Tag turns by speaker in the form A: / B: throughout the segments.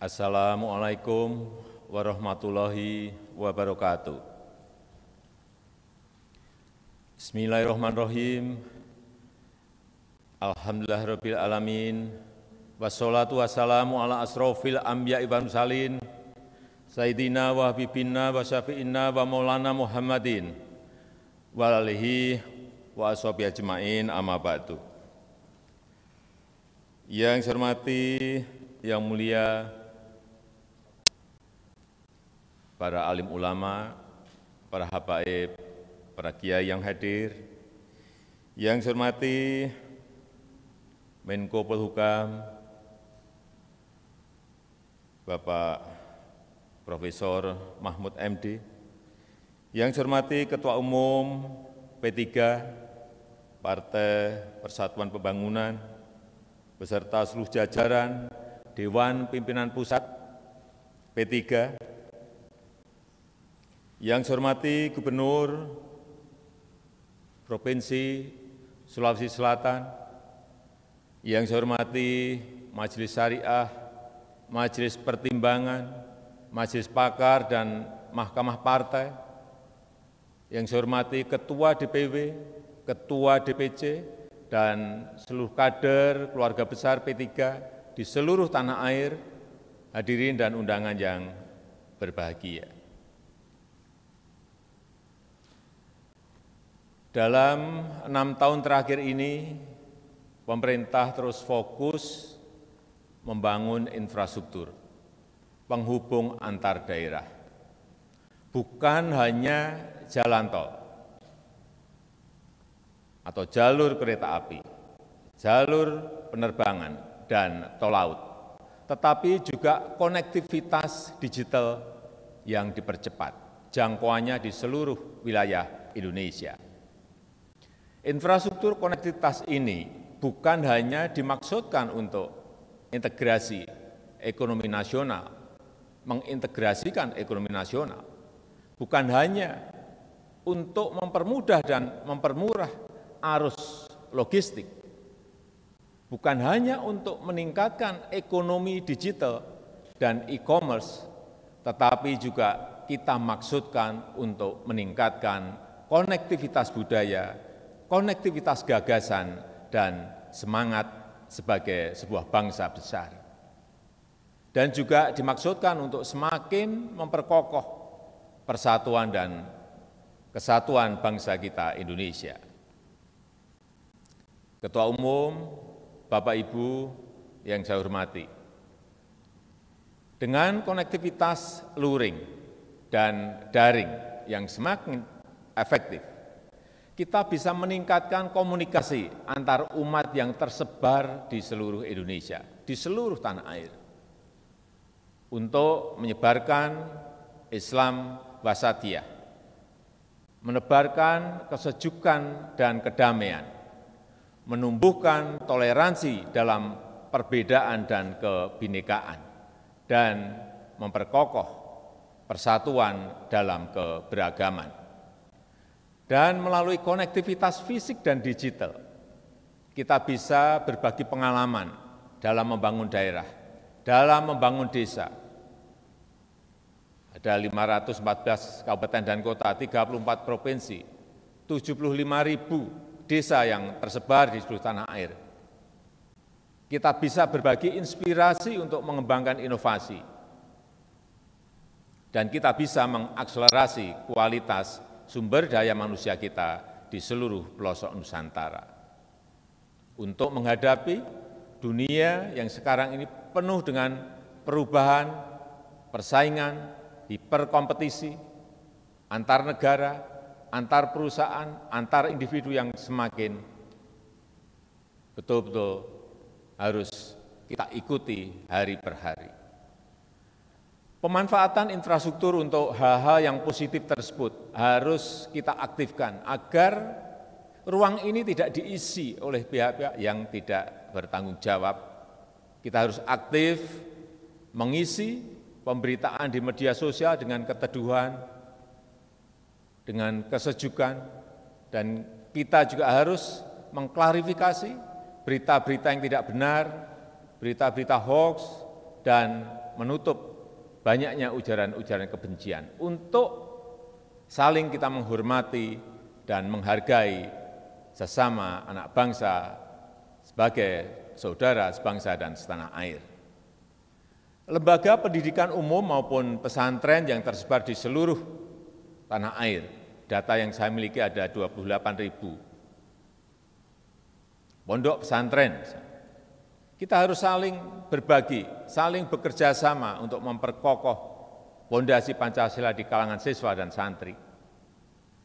A: Assalamu'alaikum warahmatullahi wabarakatuh. Bismillahirrahmanirrahim. Rabbil alamin. Wassalatu wassalamu ala asrofil anbiya ibn salin. Sayyidina wa habibina wa syafi'ina wa maulana Muhammadin wa alihi wa asobi ajmain amma ba'du. Yang saya hormati, yang mulia para alim ulama, para habaib, para kiai yang hadir, yang saya hormati Menko Polhukam, Bapak Profesor Mahmud MD, yang saya hormati Ketua Umum P3 Partai Persatuan Pembangunan, beserta seluruh jajaran Dewan Pimpinan Pusat P3, yang saya hormati Gubernur Provinsi Sulawesi Selatan, yang saya hormati Majelis Syariah, Majelis Pertimbangan, Majelis Pakar, dan Mahkamah Partai, yang saya hormati Ketua DPW, ketua dpc, dan seluruh kader keluarga besar P3 di seluruh tanah air, hadirin dan undangan yang berbahagia. Dalam enam tahun terakhir ini, pemerintah terus fokus membangun infrastruktur penghubung antar daerah, bukan hanya jalan tol, atau jalur kereta api, jalur penerbangan, dan tol laut, tetapi juga konektivitas digital yang dipercepat, jangkauannya di seluruh wilayah Indonesia. Infrastruktur konektivitas ini bukan hanya dimaksudkan untuk integrasi ekonomi nasional, mengintegrasikan ekonomi nasional, bukan hanya untuk mempermudah dan mempermurah arus logistik. Bukan hanya untuk meningkatkan ekonomi digital dan e-commerce, tetapi juga kita maksudkan untuk meningkatkan konektivitas budaya, konektivitas gagasan, dan semangat sebagai sebuah bangsa besar. Dan juga dimaksudkan untuk semakin memperkokoh persatuan dan kesatuan bangsa kita Indonesia. Ketua Umum, Bapak Ibu yang saya hormati, dengan konektivitas luring dan daring yang semakin efektif, kita bisa meningkatkan komunikasi antar umat yang tersebar di seluruh Indonesia, di seluruh tanah air, untuk menyebarkan Islam wasatiyah, menebarkan kesejukan dan kedamaian, menumbuhkan toleransi dalam perbedaan dan kebinekaan, dan memperkokoh persatuan dalam keberagaman. Dan melalui konektivitas fisik dan digital, kita bisa berbagi pengalaman dalam membangun daerah, dalam membangun desa. Ada 514 kabupaten dan kota, 34 provinsi, 75 ribu desa yang tersebar di seluruh tanah air. Kita bisa berbagi inspirasi untuk mengembangkan inovasi, dan kita bisa mengakselerasi kualitas sumber daya manusia kita di seluruh pelosok Nusantara. Untuk menghadapi dunia yang sekarang ini penuh dengan perubahan, persaingan, hiperkompetisi antar negara, antar perusahaan, antar individu yang semakin betul-betul harus kita ikuti hari per hari. Pemanfaatan infrastruktur untuk hal-hal yang positif tersebut harus kita aktifkan agar ruang ini tidak diisi oleh pihak-pihak yang tidak bertanggung jawab. Kita harus aktif mengisi pemberitaan di media sosial dengan keteduhan, dengan kesejukan dan kita juga harus mengklarifikasi berita-berita yang tidak benar, berita-berita hoax, dan menutup banyaknya ujaran-ujaran kebencian untuk saling kita menghormati dan menghargai sesama anak bangsa sebagai saudara sebangsa dan setanah air. Lembaga pendidikan umum maupun pesantren yang tersebar di seluruh tanah air data yang saya miliki ada 28 ribu pondok pesantren. Kita harus saling berbagi, saling bekerja sama untuk memperkokoh fondasi Pancasila di kalangan siswa dan santri.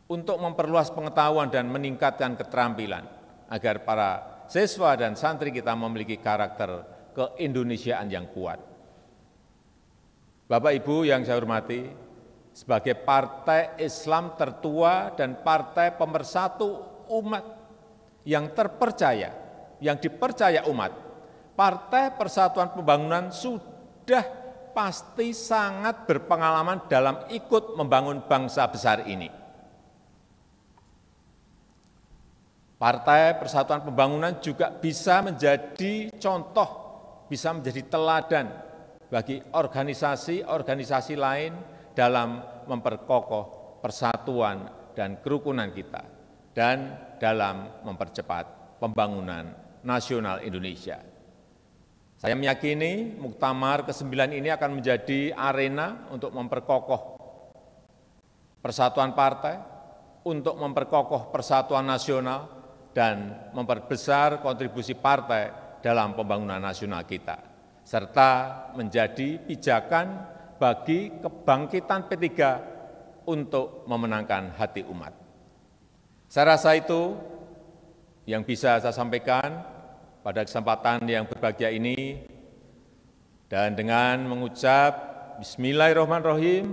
A: Untuk memperluas pengetahuan dan meningkatkan keterampilan agar para siswa dan santri kita memiliki karakter keindonesiaan yang kuat. Bapak Ibu yang saya hormati, sebagai partai Islam tertua dan partai pemersatu umat yang terpercaya, yang dipercaya umat. Partai Persatuan Pembangunan sudah pasti sangat berpengalaman dalam ikut membangun bangsa besar ini. Partai Persatuan Pembangunan juga bisa menjadi contoh, bisa menjadi teladan bagi organisasi-organisasi lain dalam memperkokoh persatuan dan kerukunan kita, dan dalam mempercepat pembangunan nasional Indonesia. Saya meyakini Muktamar ke-9 ini akan menjadi arena untuk memperkokoh persatuan partai, untuk memperkokoh persatuan nasional, dan memperbesar kontribusi partai dalam pembangunan nasional kita, serta menjadi pijakan bagi kebangkitan P3 untuk memenangkan hati umat. Saya rasa itu yang bisa saya sampaikan pada kesempatan yang berbahagia ini dan dengan mengucap Bismillahirrahmanirrahim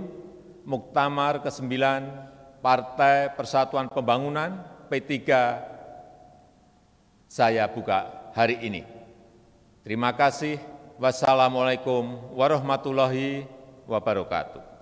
A: Muktamar ke-9 Partai Persatuan Pembangunan P3 saya buka hari ini. Terima kasih. Wassalamualaikum warahmatullahi wabarakatuh